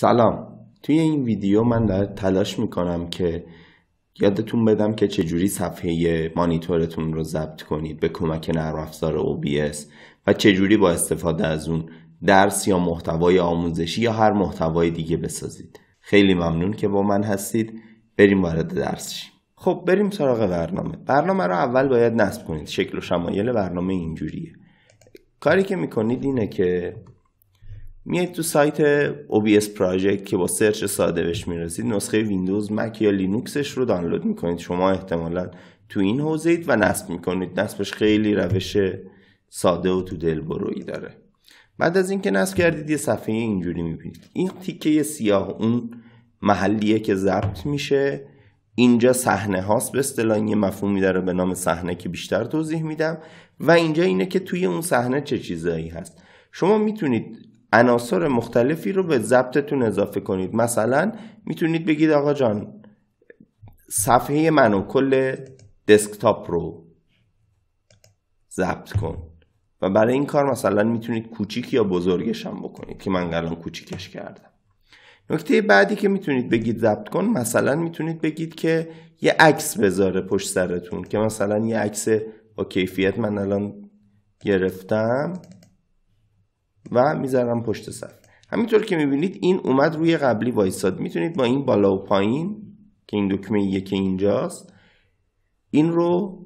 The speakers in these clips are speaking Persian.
سلام توی این ویدیو من در تلاش میکنم که یادتون بدم که چجوری صفحه مانیتورتون رو ضبط کنید به کمک نرم افزار OBS و چجوری با استفاده از اون درس یا محتوای آموزشی یا هر محتوای دیگه بسازید خیلی ممنون که با من هستید بریم وارد درس شیم خب بریم سراغ برنامه برنامه رو اول باید نصب کنید شکل و شمایل برنامه اینجوریه کاری که میکنید اینه که میاد تو سایت OBS Project که با سرچ ساده بهش میرسید نسخه ویندوز مک یا لینوکسش رو دانلود میکنید شما احتمالا تو این حوزه اید و نصب میکنید نصبش خیلی روش ساده و تو دل بروی داره بعد از اینکه نصب کردید یه صفحه اینجوری میبینید این تیکه سیاه اون محلیه که ضبط میشه اینجا صحنه هاست به اصطلاح یه مفهومی داره به نام صحنه که بیشتر توضیح میدم و اینجا اینه که توی اون صحنه چه چیزایی هست شما میتونید عناصر مختلفی رو به ضبطتون اضافه کنید مثلا میتونید بگید آقا جان صفحه منو کل دسکتاپ رو ضبط کن و برای این کار مثلا میتونید کوچیک یا بزرگش هم بکنید که من الان کوچیکش کردم نکته بعدی که میتونید بگید ضبط کن مثلا میتونید بگید که یه عکس بذاره پشت سرتون که مثلا یه عکس با کیفیت من الان گرفتم و میذارم پشت سر همینطور که میبینید این اومد روی قبلی وایساد میتونید با این بالا و پایین که این دکمه یک اینجاست این رو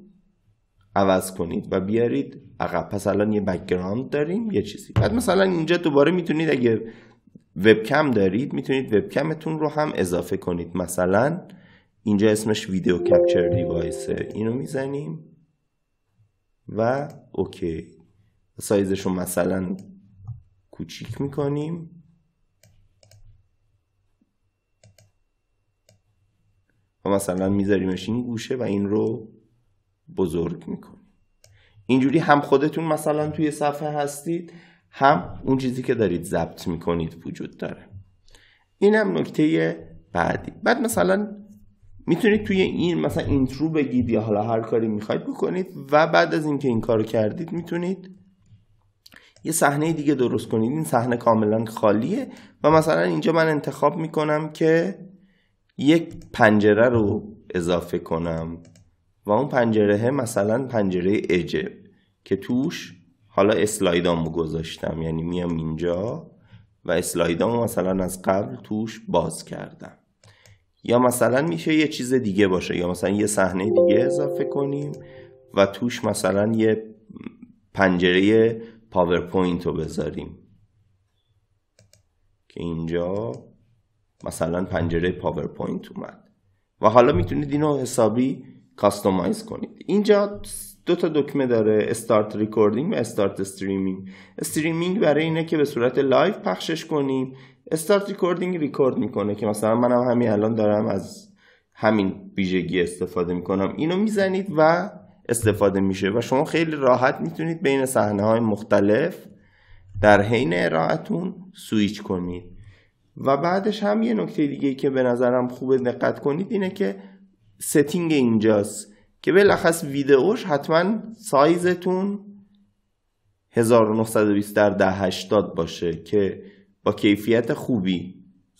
عوض کنید و بیارید عقب پس الان یه بکگراند داریم یه چیزی بعد مثلا اینجا دوباره میتونید اگر وبکم دارید میتونید وبکمتون رو هم اضافه کنید مثلا اینجا اسمش ویدیو کپچر دیوایسه اینو میزنیم و اوکی سایزشو مثلا کوچیک میکنیم و مثلا میذاریمش این گوشه و این رو بزرگ میکنیم اینجوری هم خودتون مثلا توی صفحه هستید هم اون چیزی که دارید ضبط میکنید وجود داره این هم نکته بعدی بعد مثلا میتونید توی این مثلا اینترو بگید یا حالا هر کاری میخواید بکنید و بعد از اینکه این کار کردید میتونید یه صحنه دیگه درست کنید این صحنه کاملا خالیه و مثلا اینجا من انتخاب میکنم که یک پنجره رو اضافه کنم و اون پنجره مثلا پنجره اجه که توش حالا اسلایدامو گذاشتم یعنی میام اینجا و اسلایدامو مثلا از قبل توش باز کردم یا مثلا میشه یه چیز دیگه باشه یا مثلا یه صحنه دیگه اضافه کنیم و توش مثلا یه پنجره پاورپوینت رو بذاریم که اینجا مثلا پنجره پاورپوینت اومد و حالا میتونید اینو حسابی کاستومایز کنید اینجا دو تا دکمه داره استارت ریکوردینگ و استارت استریمینگ استریمینگ برای اینه که به صورت لایف پخشش کنیم استارت ریکوردینگ ریکورد میکنه که مثلا منم همین الان دارم از همین ویژگی استفاده میکنم اینو میزنید و استفاده میشه و شما خیلی راحت میتونید بین صحنه های مختلف در حین ارائهتون سویچ کنید و بعدش هم یه نکته دیگه که به نظرم خوبه دقت کنید اینه که ستینگ اینجاست که بالاخص ویدئوش حتما سایزتون 1920 در 1080 باشه که با کیفیت خوبی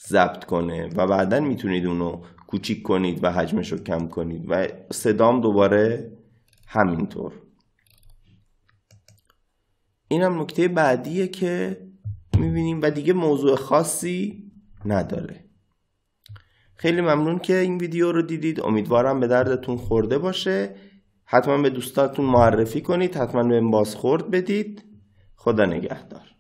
ضبط کنه و بعدا میتونید اونو کوچیک کنید و حجمش رو کم کنید و صدام دوباره همینطور این هم نکته بعدیه که میبینیم و دیگه موضوع خاصی نداره خیلی ممنون که این ویدیو رو دیدید امیدوارم به دردتون خورده باشه حتما به دوستاتون معرفی کنید حتما به بازخورد بدید خدا نگهدار